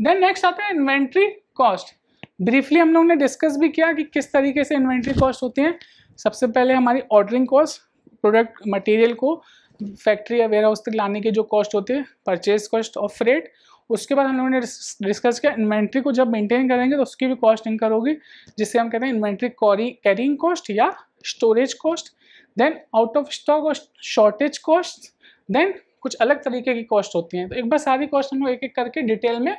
Then next आता है inventory cost briefly हम लोग ने डिस्कस भी किया कि किस तरीके से इन्वेंट्री कॉस्ट होती हैं सबसे पहले हमारी ऑर्डरिंग कॉस्ट प्रोडक्ट मटेरियल को फैक्ट्री या वेयर हाउस तक लाने के जो कॉस्ट होते हैं परचेज कॉस्ट ऑफ रेट उसके बाद हम लोगों ने डिस्कस किया इन्वेंट्री को जब मेंटेन करेंगे तो उसकी भी कॉस्ट इंकर होगी जिसे हम कहते हैं इन्वेंट्री कैरिंग कॉस्ट या storage cost then out of stock और शॉर्टेज कॉस्ट देन कुछ अलग तरीके की कॉस्ट होती हैं तो एक बार सारी कॉस्ट हम लोग एक एक करके डिटेल में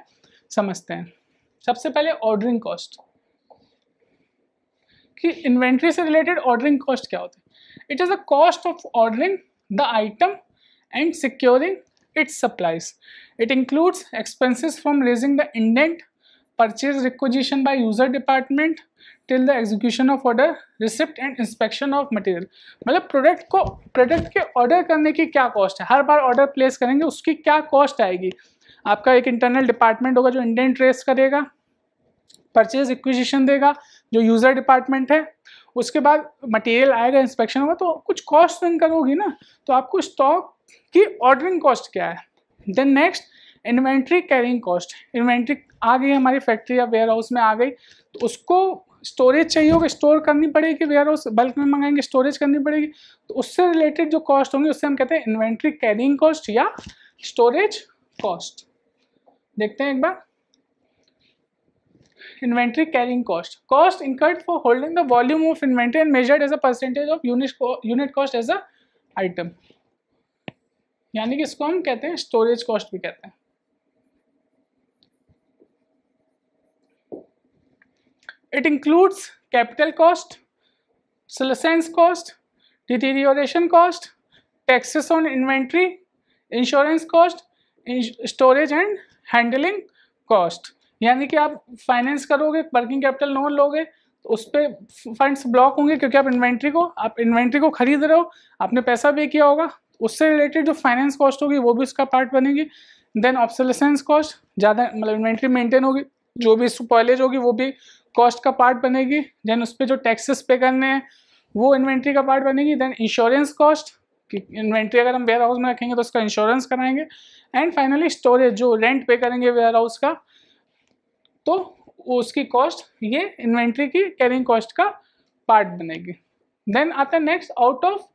समझते हैं सबसे पहले ऑर्डरिंग कॉस्ट कि इन्वेंट्री से रिलेटेड ऑर्डरिंग कॉस्ट क्या होते it is the cost of ordering the item and securing its supplies it includes expenses from raising the indent purchase requisition by user department till the execution of order receipt and inspection of material मतलब product को product के order करने की क्या cost है हर बार order place करेंगे उसकी क्या कॉस्ट आएगी आपका एक इंटरनल डिपार्टमेंट होगा जो इंडियन ट्रेस करेगा परचेज इक्विजिशन देगा जो यूज़र डिपार्टमेंट है उसके बाद मटेरियल आएगा इंस्पेक्शन होगा तो कुछ कॉस्ट रन करोगी ना तो आपको स्टॉक की ऑर्डरिंग कॉस्ट क्या है then next inventory carrying cost inventory आ गई हमारी फैक्ट्री या वेयर हाउस में आ गई तो उसको स्टोरेज चाहिए होगा स्टोर करनी पड़ेगी वेयर हाउस बल्क में मंगाएंगे स्टोरेज करनी पड़ेगी तो उससे रिलेटेड जो कॉस्ट होंगी उससे हम कहते हैं इन्वेंट्री कैरिंग कॉस्ट या स्टोरेज कॉस्ट देखते हैं एक बार inventory carrying cost cost incurred for holding the volume of inventory and measured as a percentage of unit cost as a item यानी कि इसको हम कहते हैं स्टोरेज कॉस्ट भी कहते हैं it includes capital cost obsolescence cost deterioration cost taxes on inventory insurance cost storage and handling cost यानी कि आप फाइनेंस करोगे वर्किंग कैपिटल लोन लोगे तो उस पर फंड्स ब्लॉक होंगे क्योंकि आप इन्वेंट्री को आप इन्वेंट्री को खरीद रहे हो आपने पैसा पे किया होगा उससे रिलेटेड जो फाइनेंस कॉस्ट होगी वो भी उसका पार्ट बनेगी देन ऑब्सलेसेंस कॉस्ट ज़्यादा मतलब इन्वेंट्री मेंटेन होगी जो भी पॉलेज होगी वो भी कॉस्ट का पार्ट बनेगी देन उस पर जो टैक्सेस पे करने हैं वो इन्वेंट्री का पार्ट बनेगी देन इंश्योरेंस कॉस्ट इन्वेंट्री अगर हम वेयर हाउस में रखेंगे तो उसका इंश्योरेंस कराएंगे एंड फाइनली स्टोरेज जो रेंट पे करेंगे वेयर हाउस का तो उसकी कॉस्ट ये इन्वेंट्री की कैरिंग कॉस्ट का पार्ट बनेगी देन आता है next out of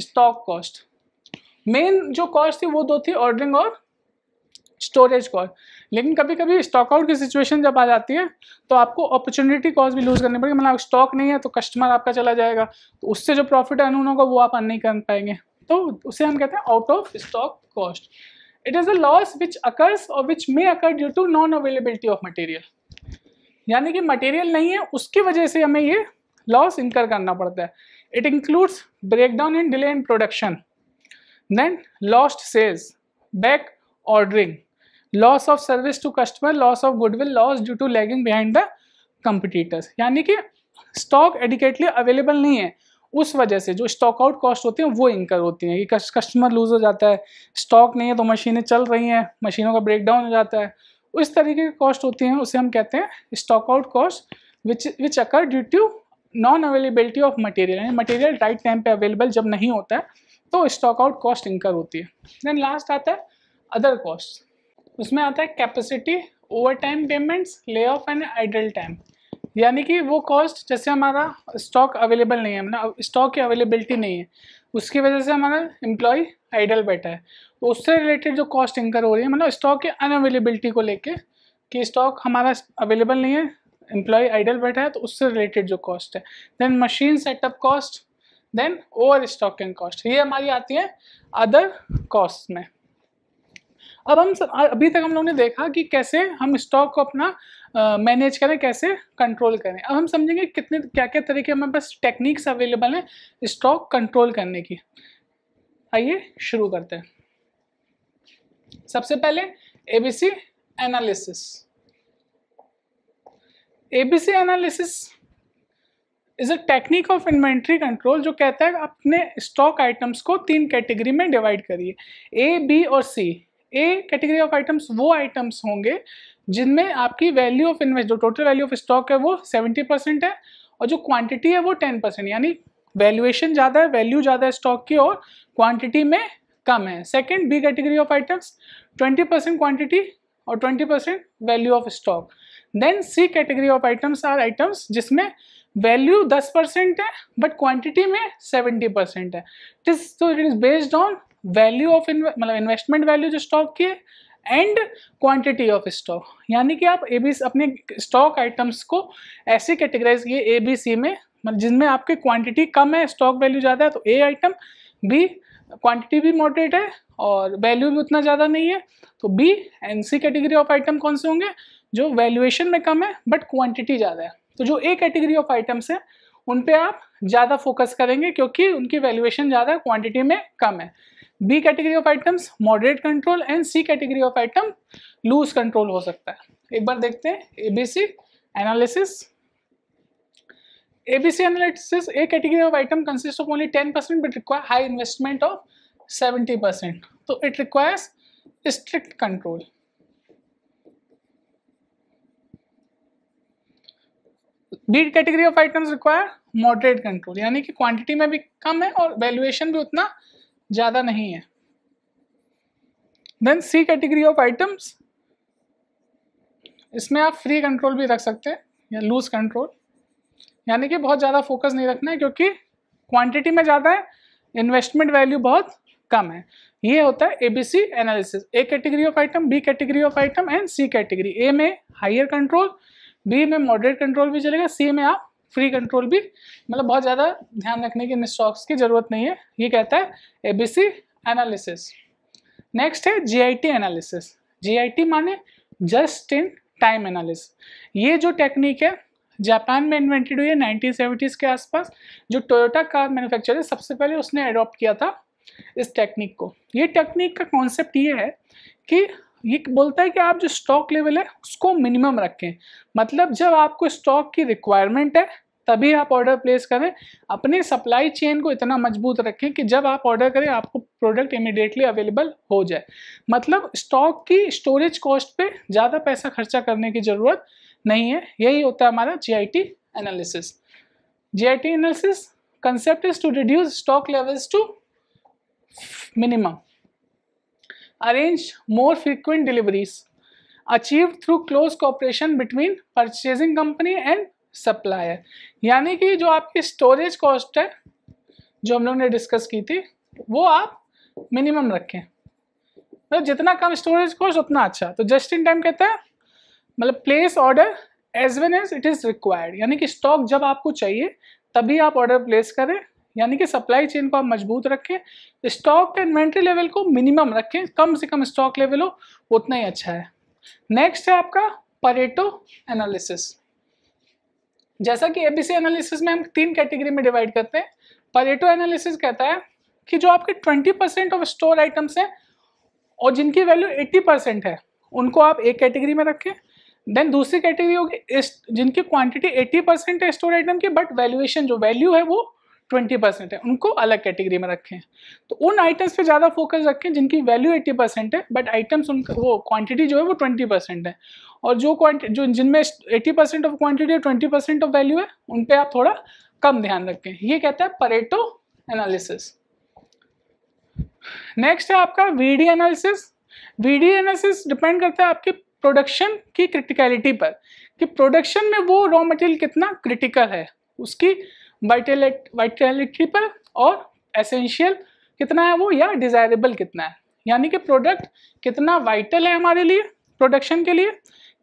stock cost main जो कॉस्ट थी वो दो थी ऑर्डरिंग और स्टोरेज कॉस्ट लेकिन कभी कभी स्टॉक आउट की सिचुएशन जब आ जाती है तो आपको अपॉर्चुनिटी कॉस्ट भी लूज़ करनी पड़ेगी मतलब स्टॉक नहीं है तो कस्टमर आपका चला जाएगा तो उससे जो प्रॉफिट अर्न होगा वो आप अर्न नहीं कर पाएंगे तो उसे हम कहते हैं out of stock cost it is a loss which occurs और which may occur due to non availability of material यानी कि मटेरियल नहीं है उसकी वजह से हमें ये लॉस इनकर करना पड़ता है it includes breakdown in delay in production then lost sales back ordering loss of service to customer loss of goodwill loss due to lagging behind the competitors यानी कि स्टॉक एडिकेटली अवेलेबल नहीं है उस वजह से जो stock out cost होती है वो इनकर होती हैं कि कस्टमर लूज हो जाता है स्टॉक नहीं है तो मशीनें चल रही हैं मशीनों का ब्रेक डाउन हो जाता है उस तरीके की कॉस्ट होती हैं उसे हम कहते हैं stock out cost which which occur due to non availability of material यानी मटेरियल राइट टाइम पे अवेलेबल जब नहीं होता है तो स्टॉक आउट कॉस्ट इनकर होती है देन लास्ट आता है अदर कॉस्ट उसमें आता है capacity overtime payments lay off and idle time यानी कि वो कॉस्ट जैसे हमारा स्टॉक अवेलेबल नहीं है हमने मतलब स्टॉक की अवेलेबिलिटी नहीं है उसकी वजह से हमारा एम्प्लॉय आइडल बैठा है तो उससे रिलेटेड जो कॉस्ट इंकर हो रही है मतलब स्टॉक अन अनअवेलेबिलिटी को लेके कि स्टॉक हमारा अवेलेबल नहीं है एम्प्लॉय आइडल बैठा है तो उससे रिलेटेड जो कॉस्ट है then machine setup cost then overstocking cost ये हमारी आती है अदर कॉस्ट में अब हम सब अभी तक हम लोग ने देखा कि कैसे हम स्टॉक को अपना मैनेज uh, करें कैसे कंट्रोल करें अब हम समझेंगे कितने क्या क्या तरीके हमारे पास टेक्निक्स अवेलेबल हैं स्टॉक कंट्रोल करने की आइए शुरू करते हैं सबसे पहले ABC analysis ABC analysis is a technique of inventory control जो कहता है अपने स्टॉक आइटम्स को तीन कैटेगरी में डिवाइड करिए ए बी और C A category of items वो आइटम्स होंगे जिनमें आपकी वैल्यू ऑफ इन्वेस्ट जो टोटल वैल्यू ऑफ स्टॉक है वो सेवेंटी परसेंट है और जो क्वांटिटी है वो टेन परसेंट यानी वैल्यूएशन ज़्यादा है वैल्यू ज़्यादा है स्टॉक की और क्वांटिटी में कम है second B category of items twenty percent quantity और twenty percent value of stock then C category of items are items जिसमें वैल्यू दस परसेंट है बट क्वान्टिटी में सेवेंटी परसेंट है तो it is based on value of मतलब investment value जो stock की है एंड क्वांटिटी ऑफ स्टॉक यानी कि आप ए बी अपने स्टॉक आइटम्स को ऐसे कैटेगराइज किए ए बी सी में मतलब जिनमें आपके क्वांटिटी कम है स्टॉक वैल्यू ज़्यादा है तो ए आइटम बी क्वांटिटी भी मॉडरेट है और वैल्यू भी उतना ज़्यादा नहीं है तो B and C category of item कौन से होंगे जो वैल्यूएशन में कम है बट क्वांटिटी ज़्यादा है तो जो ए कैटेगरी ऑफ आइटम्स हैं उन पर आप ज़्यादा फोकस करेंगे क्योंकि उनकी वैल्यूएशन ज़्यादा क्वान्टिटी में कम है B category of items moderate control and C category of item loose control हो सकता है एक बार देखते हैं ABC analysis ABC analysis A category of item consist of only ten percent but require high investment of seventy percent तो it requires strict control B category of items require moderate control यानी कि quantity में भी कम है और valuation भी उतना ज़्यादा नहीं है then C category of items इसमें आप फ्री कंट्रोल भी रख सकते हैं या लूज कंट्रोल यानी कि बहुत ज़्यादा फोकस नहीं रखना है क्योंकि क्वांटिटी में ज़्यादा है इन्वेस्टमेंट वैल्यू बहुत कम है ये होता है ABC analysis A category of item B category of item and C category A में हाइयर कंट्रोल बी में मॉडरेट कंट्रोल भी चलेगा सी में आप फ्री कंट्रोल भी मतलब बहुत ज़्यादा ध्यान रखने की स्टॉक्स की ज़रूरत नहीं है ये कहता है ए एनालिसिस नेक्स्ट है जी एनालिसिस जी माने जस्ट इन टाइम एनालिसिस ये जो टेक्निक है जापान में इन्वेंटेड हुई है नाइनटीन के आसपास जो टोयोटा कार मैन्युफैक्चरर सबसे पहले उसने अडॉप्ट किया था इस टेक्निक को ये टेक्निक का कॉन्सेप्ट ये है कि ये बोलता है कि आप जो स्टॉक लेवल है उसको मिनिमम रखें मतलब जब आपको स्टॉक की रिक्वायरमेंट है तभी आप ऑर्डर प्लेस करें अपने सप्लाई चेन को इतना मजबूत रखें कि जब आप ऑर्डर करें आपको प्रोडक्ट इमिडिएटली अवेलेबल हो जाए मतलब स्टॉक की स्टोरेज कॉस्ट पे ज़्यादा पैसा खर्चा करने की ज़रूरत नहीं है यही होता है हमारा G analysis G analysis concept is to reduce stock levels to minimum arrange more frequent deliveries achieve through close cooperation between purchasing company and supplier यानी कि जो आपकी स्टोरेज कॉस्ट है जो हम लोग ने डिस्कस की थी वो आप मिनिमम रखें मतलब तो जितना कम स्टोरेज कॉस्ट उतना अच्छा तो जस्ट इन टाइम कहते हैं मतलब place order as well as it is required यानी कि स्टॉक जब आपको चाहिए तभी आप ऑर्डर प्लेस करें यानी कि सप्लाई चेन को आप मजबूत रखें स्टॉक एंड इन्वेंट्री लेवल को मिनिमम रखें कम से कम स्टॉक लेवल हो उतना ही अच्छा है नेक्स्ट है आपका परेटो एनालिसिस जैसा कि एबीसी एनालिसिस में हम तीन कैटेगरी में डिवाइड करते हैं परेटो एनालिसिस कहता है कि जो आपके 20 परसेंट ऑफ स्टोर आइटम्स हैं और जिनकी वैल्यू 80 परसेंट है उनको आप एक कैटेगरी में रखें देन दूसरी कैटेगरी होगी जिनकी क्वांटिटी 80 परसेंट है स्टोर आइटम की बट वैल्यूएशन जो वैल्यू है वो ट्वेंटी परसेंट है उनको अलग कैटेगरी में रखें तो उन आइटम्स पे ज़्यादा फोकस रखें जिनकी वैल्यू एट्टी परसेंट है बट आइटम्स उनका वो क्वांटिटी जो है वो ट्वेंटी परसेंट है और जो क्वान्टिटी जो जिनमें एट्टी परसेंट ऑफ क्वांटिटी और ट्वेंटी परसेंट ऑफ वैल्यू है उन पर आप थोड़ा कम ध्यान रखें ये कहता है परेटो एनालिसिस नेक्स्ट है आपका VD analysis VD analysis depend करता है आपके प्रोडक्शन की क्रिटिकलिटी पर कि प्रोडक्शन में वो रॉ मटेरियल कितना क्रिटिकल है उसकी वाइटेलिटी वाइटेलिटी पर और एसेंशियल कितना है वो या डिजायरेबल कितना है यानी कि प्रोडक्ट कितना वाइटल है हमारे लिए प्रोडक्शन के लिए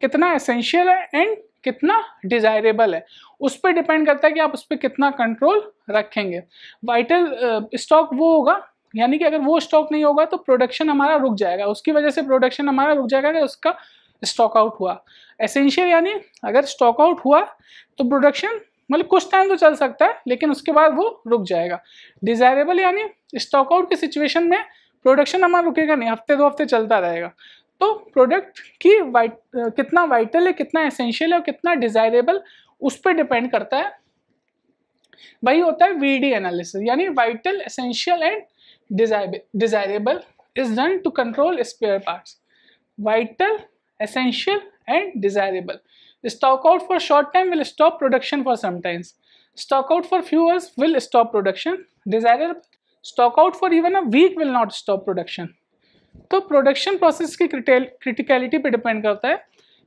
कितना एसेंशियल है एंड कितना डिजायरेबल है उस पर डिपेंड करता है कि आप उस पर कितना कंट्रोल रखेंगे वाइटल स्टॉक वो होगा यानी कि अगर वो स्टॉक नहीं होगा तो प्रोडक्शन हमारा रुक जाएगा उसकी वजह से प्रोडक्शन हमारा रुक जाएगा अगर उसका स्टॉक आउट हुआ एसेंशियल यानी अगर स्टॉक आउट हुआ तो प्रोडक्शन मतलब कुछ टाइम तो चल सकता है लेकिन उसके बाद वो रुक जाएगा डिजायरेबल यानी स्टॉकआउट की सिचुएशन में प्रोडक्शन हमारा रुकेगा नहीं हफ्ते दो हफ्ते चलता रहेगा तो प्रोडक्ट की वाइट कितना वाइटल है कितना एसेंशियल है और कितना डिजायरेबल उस पर डिपेंड करता है वही होता है वीडी एनालिसिस यानी vital essential and desirable is done to control spare parts vital essential and desirable Stockout for short time will stop production for some times. Stockout for few hours will stop production. Desirable out for even a week will not stop production. तो production process की criticality पे depend करता है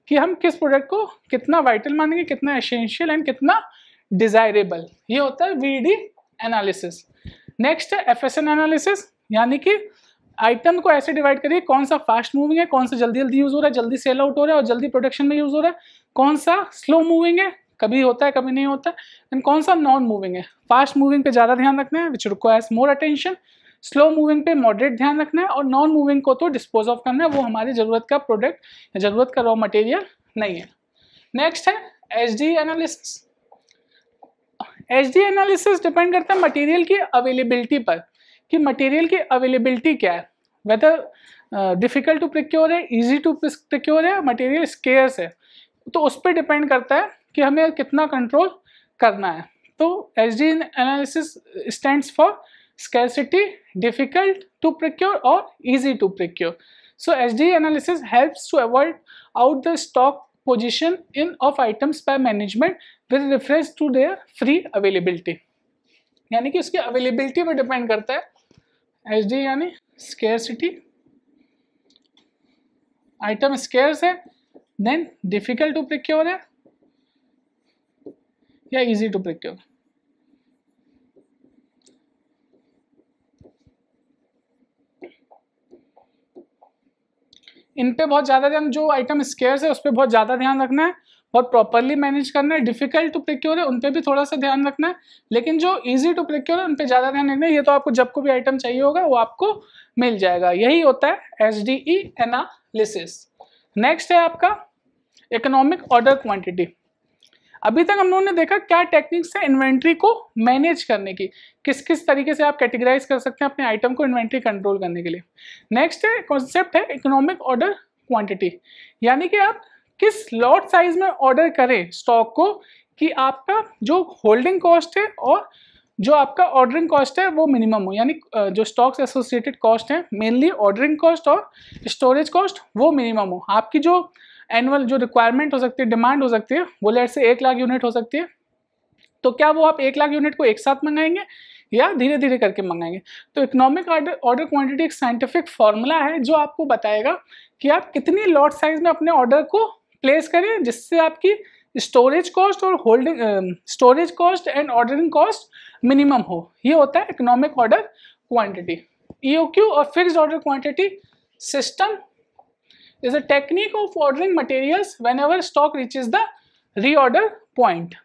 कि हम किस product को कितना वाइटल मानेंगे कितना एसेंशियल एंड कितना डिजायरेबल ये होता है वीडी एनालिसिस नेक्स्ट है एफ एस एन एनालिसिस यानी कि आइटम को ऐसे डिवाइड करिए कौन सा फास्ट मूविंग है कौन सा जल्दी जल्दी यूज़ हो रहा है जल्दी सेल आउट हो रहा है और जल्दी प्रोडक्शन में यूज़ हो रहा है कौन सा स्लो मूविंग है कभी होता है कभी नहीं होता एंड कौन सा नॉन मूविंग है फास्ट मूविंग पे ज़्यादा ध्यान रखना है which requires more attention slow moving पे मॉडरेट ध्यान रखना है और नॉन मूविंग को तो डिस्पोज ऑफ करना है वो हमारी ज़रूरत का प्रोडक्ट या ज़रूरत का रॉ मटेरियल नहीं है नेक्स्ट है H D analysis H D analysis depend करता है मटेरियल की अवेलेबिलिटी पर कि मटेरियल की अवेलेबिलिटी क्या है वेदर डिफ़िकल्ट टू प्रिक्योर है ईजी टू प्रिक्योर है मटेरियल स्केयर्स है तो उस पर डिपेंड करता है कि हमें कितना कंट्रोल करना है तो H D analysis stand for scarcity difficult to procure और easy to procure so H D analysis helps to avoid out the stock position in of items by management with reference to their free availability यानी कि उसकी availability पर depend करता है H D यानी scarcity item scarce है then difficult to procure है या इजी टू प्रिक्योर इन पे बहुत ज़्यादा ध्यान जो आइटम स्केयर्स है उस पर बहुत ज़्यादा ध्यान रखना है बहुत प्रॉपरली मैनेज करना है डिफिकल्ट टू प्रिक्योर है उन पे भी थोड़ा सा ध्यान रखना है लेकिन जो इजी टू प्रिक्योर है उन पे ज़्यादा ध्यान रखना है ये तो आपको जब को भी आइटम चाहिए होगा वो आपको मिल जाएगा यही होता है H D E analysis next है आपका इकोनॉमिक ऑर्डर क्वांटिटी अभी तक हम लोगों ने देखा क्या टेक्निक्स है इन्वेंट्री को मैनेज करने की किस किस तरीके से आप कैटेगराइज कर सकते हैं अपने आइटम को इन्वेंट्री कंट्रोल करने के लिए नेक्स्ट है कॉन्सेप्ट है इकोनॉमिक ऑर्डर क्वांटिटी यानी कि आप किस लॉट साइज में ऑर्डर करें स्टॉक को कि आपका जो होल्डिंग कॉस्ट है और जो आपका ऑर्डरिंग कॉस्ट है वो मिनिमम हो यानी जो स्टॉक्स एसोसिएटेड कॉस्ट है मेनली ऑर्डरिंग कॉस्ट और स्टोरेज कॉस्ट वो मिनिमम हो आपकी जो एनुअल जो रिक्वायरमेंट हो सकती है डिमांड हो सकती है वो लेट से एक लाख यूनिट हो सकती है तो क्या वो आप एक लाख यूनिट को एक साथ मंगाएंगे या धीरे धीरे करके मंगाएंगे तो इकोनॉमिक ऑर्डर क्वांटिटी एक साइंटिफिक फॉर्मूला है जो आपको बताएगा कि आप कितनी लॉट साइज में अपने ऑर्डर को प्लेस करें जिससे आपकी स्टोरेज कॉस्ट और holding storage cost and ordering cost minimum हो ये होता है इकोनॉमिक ऑर्डर क्वांटिटी ई और fix order quantity system is a technique of ordering materials whenever stock reaches the reorder point.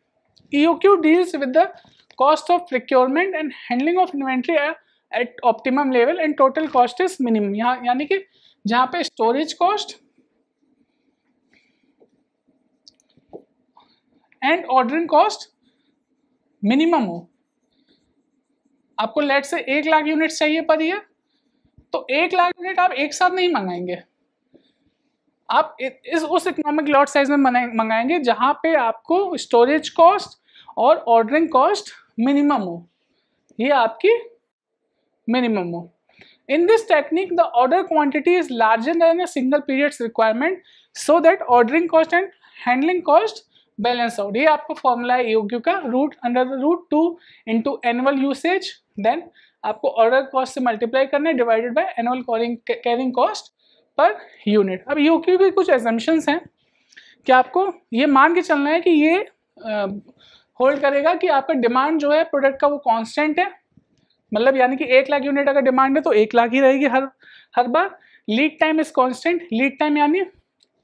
EOQ deals with the cost of procurement and handling of inventory at optimum level and total cost is minimum. यहाँ यानी कि जहाँ पे storage cost and ordering cost minimum हो आपको late से एक lakh unit चाहिए पर ईयर तो एक लाख यूनिट आप एक साथ नहीं मंगाएंगे आप इस उस इकोनॉमिक लॉट साइज में मंगाएंगे जहां पे आपको स्टोरेज कॉस्ट और ऑर्डरिंग कॉस्ट मिनिमम हो ये आपकी मिनिमम हो in this technique the order quantity is larger than a single periods requirement so that ordering cost and handling cost balance out ये आपका फॉर्मूला है EOQ का root under root two into annual usage then आपको order cost से multiply करना है divided by annual carrying cost per unit अब you क्योंकि कुछ एजम्पन्स हैं कि आपको ये मान के चलना है कि ये होल्ड करेगा कि आपका डिमांड जो है प्रोडक्ट का वो कांस्टेंट है मतलब यानी कि एक लाख यूनिट अगर डिमांड है तो एक लाख ही रहेगी हर हर बार lead time is constant lead time यानी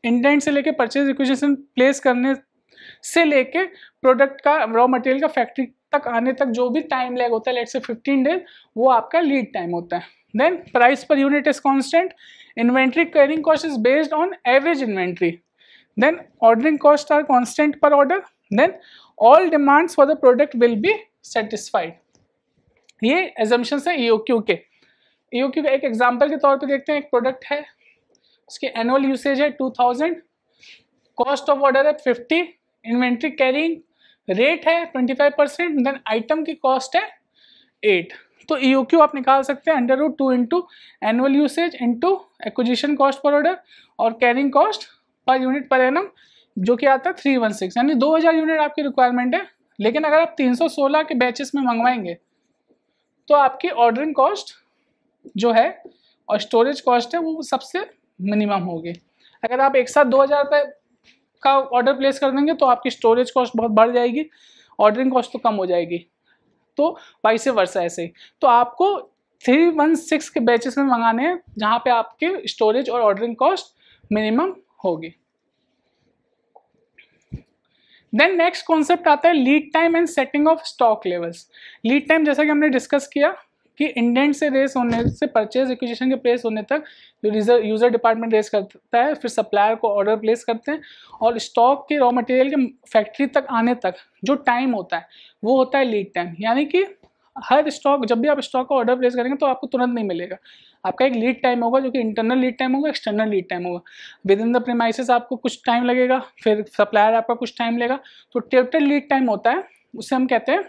इंडेंट से लेके परचेज रिक्वेशन प्लेस करने से लेके प्रोडक्ट का रॉ मटेरियल का फैक्ट्री तक आने तक जो भी टाइम लैग होता है लेट से फिफ्टीन डेज वो आपका लीड टाइम होता है then price per unit is constant Inventory carrying cost is based on average inventory. Then ordering costs are constant per order. Then all demands for the product will be satisfied. ये assumptions है EOQ के EOQ का एक example के तौर पे देखते हैं एक प्रोडक्ट है उसकी एनुअल यूसेज है 2000 कॉस्ट ऑफ ऑर्डर है 50 इन्वेंट्री कैरिंग रेट है 25 परसेंट देन आइटम की कॉस्ट है 8 तो ई e आप निकाल सकते हैं under root two into annual usage into acquisition cost per order और carrying cost per unit per annum जो कि आता है थ्री वन सिक्स यानी दो हज़ार यूनिट आपकी रिक्वायरमेंट है लेकिन अगर आप तीन सौ सोलह के बैचेस में मंगवाएंगे तो आपकी ऑर्डरिंग कॉस्ट जो है और स्टोरेज कॉस्ट है वो सबसे मिनिमम होगी अगर आप एक साथ दो हज़ार रुपये का ऑर्डर प्लेस कर देंगे तो आपकी स्टोरेज कॉस्ट बहुत बढ़ जाएगी ऑर्डरिंग कॉस्ट तो कम हो जाएगी तो वाई से वर्षा ऐसे ही तो आपको थ्री वन सिक्स के बैचेस में मंगाने हैं जहाँ पे आपके स्टोरेज और ऑर्डरिंग कॉस्ट मिनिमम होगी देन नेक्स्ट कॉन्सेप्ट आता है lead time and setting of stock levels lead time जैसा कि हमने डिस्कस किया कि इंडेंट से रेस होने से परचेज एक्विजिशन के प्लेस होने तक यूज़र डिपार्टमेंट रेस करता है फिर सप्लायर को ऑर्डर प्लेस करते हैं और स्टॉक के रॉ मटेरियल के फैक्ट्री तक आने तक जो टाइम होता है वो होता है लीड टाइम यानी कि हर स्टॉक जब भी आप स्टॉक का ऑर्डर प्लेस करेंगे तो आपको तुरंत नहीं मिलेगा आपका एक लीड टाइम होगा जो कि इंटरनल लीड टाइम होगा एक्सटर्नल लीड टाइम होगा विद इन द प्रेमाइसिस आपको कुछ टाइम लगेगा फिर सप्लायर आपका कुछ टाइम लेगा तो टोटल लीड टाइम होता है उसे हम कहते हैं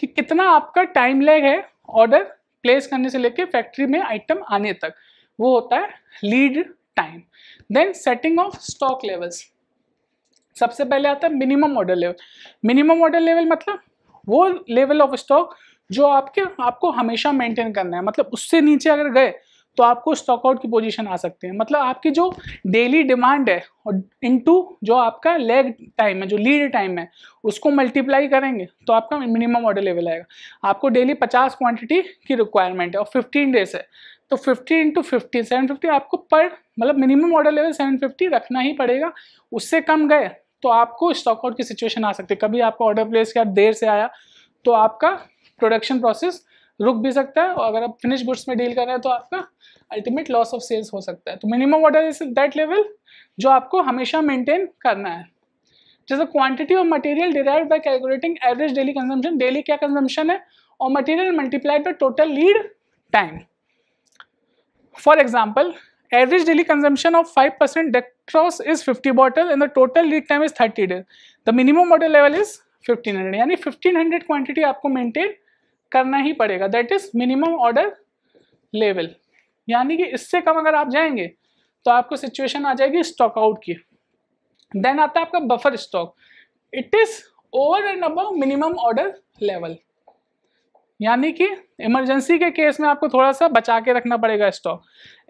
कि कितना आपका टाइम लैग है ऑर्डर प्लेस करने से लेके फैक्ट्री में आइटम आने तक वो होता है lead time then setting of stock levels सबसे पहले आता है minimum order level minimum order level मतलब वो लेवल ऑफ स्टॉक जो आपके आपको हमेशा मेंटेन करना है मतलब उससे नीचे अगर गए तो आपको स्टॉकआउट की पोजीशन आ सकते हैं मतलब आपकी जो डेली डिमांड है और इनटू जो आपका लेग टाइम है जो लीड टाइम है उसको मल्टीप्लाई करेंगे तो आपका मिनिमम ऑर्डर लेवल आएगा आपको डेली पचास क्वांटिटी की रिक्वायरमेंट है और फिफ्टीन डेज है तो fifty into fifty seven fifty आपको पर मतलब minimum order level seven fifty रखना ही पड़ेगा उससे कम गए तो आपको स्टॉकआउट की सिचुएशन आ सकती है कभी आपका ऑर्डर प्लेस किया देर से आया तो आपका प्रोडक्शन प्रोसेस रुक भी सकता है और अगर आप फिनिश गुड्स में डील कर रहे हैं तो आपका अल्टीमेट लॉस ऑफ सेल्स हो सकता है तो minimum order is that level जो आपको हमेशा मेंटेन करना है जैसे quantity of material derive by calculating average daily consumption daily क्या कंजम्पशन है और material multiplied by total lead time for example average daily consumption of 5% is fifty bottle and the the lead time is thirty days the minimum water level is fifteen hundred यानी hundred quantity आपको maintain करना ही पड़ेगा that is minimum order level यानी कि इससे कम अगर आप जाएंगे तो आपको सिचुएशन आ जाएगी स्टॉक आउट की देन आता है आपका buffer stock it is over and अब मिनिमम ऑर्डर लेवल यानी कि इमरजेंसी के केस में आपको थोड़ा सा बचा के रखना पड़ेगा stock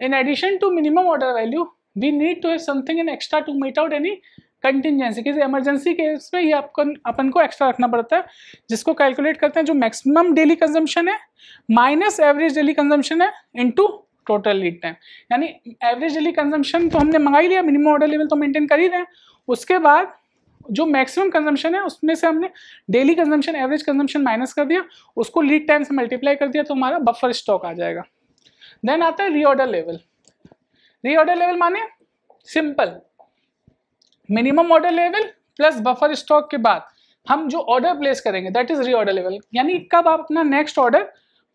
in addition to minimum order value we need to have something in extra to meet out any contingency किसी इमरजेंसी केस में ये आपको अपन को एक्स्ट्रा रखना पड़ता है जिसको कैलकुलेट करते हैं जो मैक्सिमम डेली कंजम्पशन है माइनस एवरेज डेली कंजम्पशन है इनटू टोटल लीड टाइम यानी एवरेज डेली कंजम्पशन तो हमने मंगा ही लिया मिनिमम ऑर्डर लेवल तो मेंटेन कर ही रहे हैं उसके बाद जो मैक्सिमम कंजम्पशन है उसमें से हमने daily consumption average consumption minus कर दिया उसको लीड टाइम से मल्टीप्लाई कर दिया तो हमारा बफर स्टॉक आ जाएगा देन आता है रीऑर्डर लेवल रीऑर्डर लेवल माने simple minimum order level plus buffer stock के बाद हम जो ऑर्डर प्लेस करेंगे दैट इज रीऑर्डर लेवल यानी कब आप अपना नेक्स्ट ऑर्डर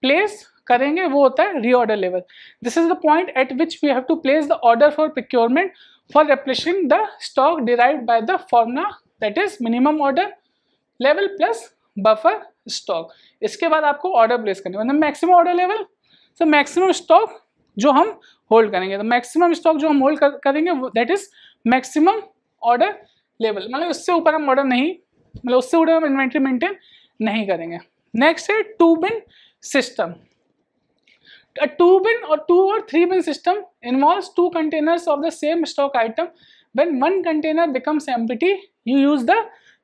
प्लेस करेंगे वो होता है reorder level this is the point at which we have to place the order for procurement for replacing the stock derive by the formula that is minimum order level plus buffer stock इसके बाद आपको order place करने मतलब maximum order level so maximum stock जो हम hold करेंगे तो maximum stock जो हम होल्ड करेंगे that is maximum order level मतलब उससे ऊपर हम ऑर्डर नहीं मतलब उससे ऊपर हम इन्वेंट्री मेंटेन नहीं करेंगे नेक्स्ट है two bin system two bin और टू और three bin system involve two containers of the same stock item when one container becomes empty you use the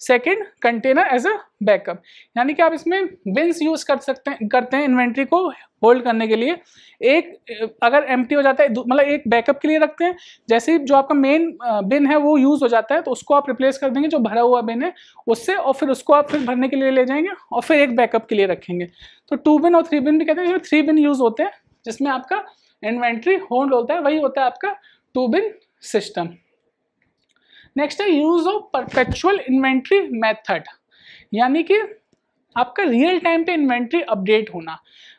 second container as a backup यानी कि आप इसमें beans use कर सकते हैं करते हैं इन्वेंट्री को होल्ड करने के लिए एक अगर एम हो जाता है मतलब एक बैकअप के लिए रखते हैं जैसे ही जो आपका मेन बिन है वो यूज़ हो जाता है तो उसको आप रिप्लेस कर देंगे जो भरा हुआ बिन है उससे और फिर उसको आप फिर भरने के लिए ले जाएंगे और फिर एक बैकअप के लिए रखेंगे तो टू बिन और थ्री बिन भी कहते हैं जिसमें थ्री बिन यूज़ होते हैं जिसमें आपका इन्वेंट्री होल्ड होता है वही होता है आपका टू बिन सिस्टम नेक्स्ट है use of perpetual inventory method यानी कि आपका रियल टाइम पे इन्वेंट्री अपडेट होना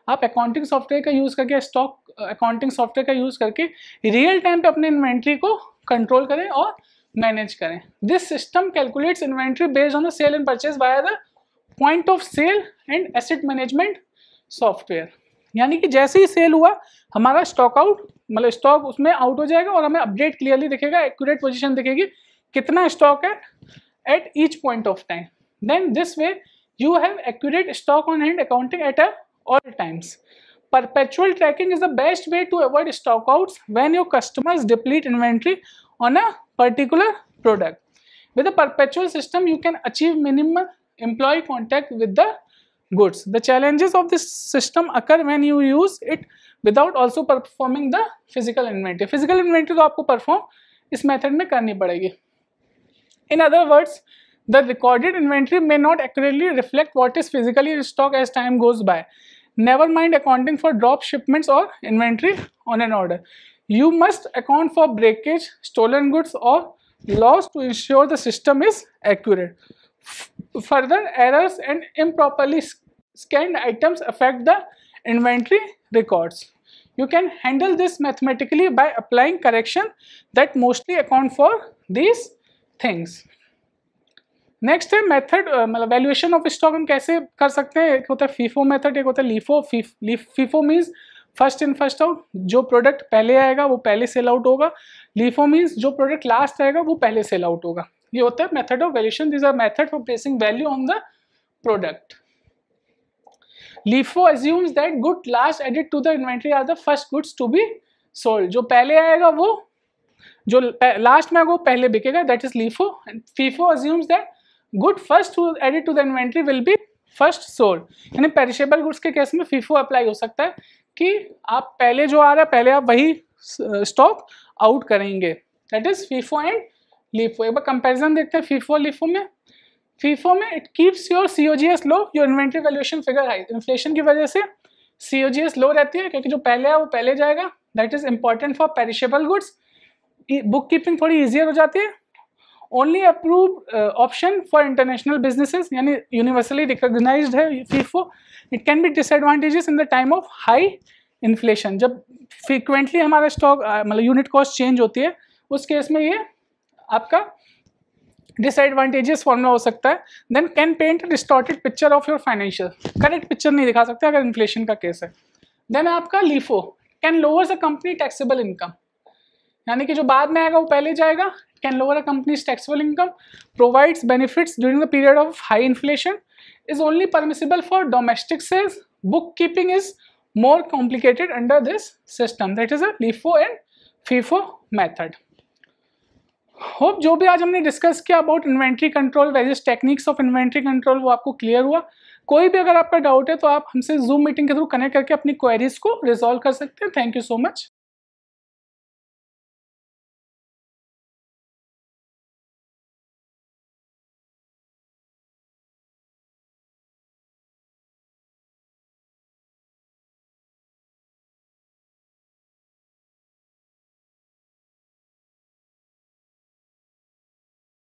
आप अकाउंटिंग सॉफ्टवेयर का यूज़ करके स्टॉक अकाउंटिंग सॉफ्टवेयर का यूज़ करके रियल टाइम पे अपने इन्वेंट्री को कंट्रोल करें और मैनेज करें this system calculates inventory based on the sale and purchase by the point of sale and asset management software यानी कि जैसे ही सेल हुआ हमारा स्टॉक आउट मतलब स्टॉक उसमें आउट हो जाएगा और हमें अपडेट क्लियरली दिखेगा एक्यूरेट पोजिशन दिखेगी कितना स्टॉक है at each point of time then this way you have accurate stock on hand accounting at all times perpetual tracking is the best way to avoid stock out when your customers deplete inventory on a particular product with a perpetual system you can achieve minimum employ contact with the goods the challenges of this system occur when you use it without also performing the physical inventory physical inventory तो आपको perform इस method में करनी पड़ेगी In other words, the recorded inventory may not accurately reflect what is physically in stock as time goes by. Never mind accounting for drop shipments or inventory on an order. You must account for breakage, stolen goods or loss to ensure the system is accurate. Further, errors and improperly scanned items affect the inventory records. You can handle this mathematically by applying correction that mostly account for these things next है method uh, मतलब valuation of stock हम कैसे कर सकते हैं एक होता है फीफो मेथड एक होता है LIFO FIFO means first in first out जो प्रोडक्ट पहले आएगा वो पहले सेल आउट होगा लीफो मीन्स जो प्रोडक्ट लास्ट आएगा वो पहले सेल आउट होगा ये होता है method of valuation these are method for placing value on the product LIFO assumes that good last added to the inventory are the first goods to be sold जो पहले आएगा वो जो लास्ट में वो पहले बिकेगा that is LIFO and FIFO assumes that good first added to the inventory will be first sold यानी पेरिशेबल गुड्स के केस में फीफो अप्लाई हो सकता है कि आप पहले जो आ रहा है पहले आप वही स्टॉक आउट करेंगे that is FIFO and LIFO एक बार कंपेरिजन देखते हैं फीफो लीफो में फीफो में it keeps your C O G S low your inventory valuation figure high inflation की वजह से सी ओ जी एस लो रहती है क्योंकि जो पहले है वो पहले जाएगा that is important for perishable goods book keeping थोड़ी ईजियर हो जाती है only approve option for international business यानी यूनिवर्सली रिकोगनाइज है FIFO it can be disadvantages in the time of high inflation जब फ्रिक्वेंटली हमारा स्टॉक uh, मतलब यूनिट कॉस्ट चेंज होती है उस केस में ये आपका डिसएडवांटेजेस में हो सकता है then can paint distorted picture of your financial correct picture नहीं दिखा सकते अगर इन्फ्लेशन का केस है देन आपका LIFO can lowers a company taxable income यानी कि जो बाद में आएगा वो पहले जाएगा can lower a companies taxable income provides benefits during the period of high inflation is only permissible for domestic sales book keeping is more complicated under this system that is अफो एंड फीफो मैथड होप जो भी आज हमने discuss किया about inventory control various techniques of inventory control वो आपको clear हुआ कोई भी अगर आपका डाउट है तो आप हमसे जूम मीटिंग के थ्रू कनेक्ट करके अपनी क्वेरीज को रिजॉल्व कर सकते हैं थैंक यू सो मच